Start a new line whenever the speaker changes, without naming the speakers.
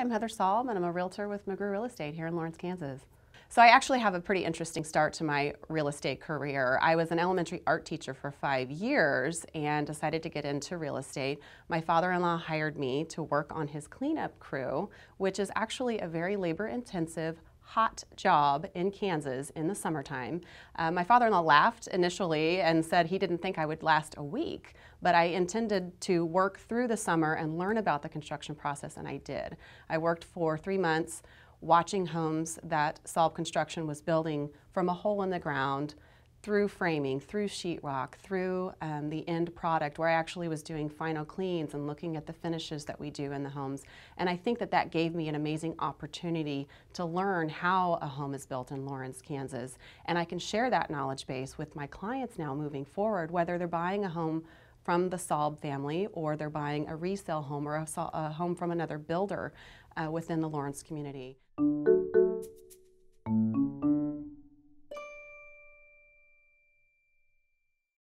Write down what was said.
I'm Heather Salm, and I'm a realtor with McGrew Real Estate here in Lawrence, Kansas. So I actually have a pretty interesting start to my real estate career. I was an elementary art teacher for five years and decided to get into real estate. My father-in-law hired me to work on his cleanup crew, which is actually a very labor-intensive, hot job in Kansas in the summertime. Uh, my father-in-law laughed initially and said he didn't think I would last a week, but I intended to work through the summer and learn about the construction process, and I did. I worked for three months watching homes that Solve Construction was building from a hole in the ground through framing, through sheetrock, through um, the end product, where I actually was doing final cleans and looking at the finishes that we do in the homes. And I think that that gave me an amazing opportunity to learn how a home is built in Lawrence, Kansas. And I can share that knowledge base with my clients now moving forward, whether they're buying a home from the Saab family or they're buying a resale home or a, a home from another builder uh, within the Lawrence community.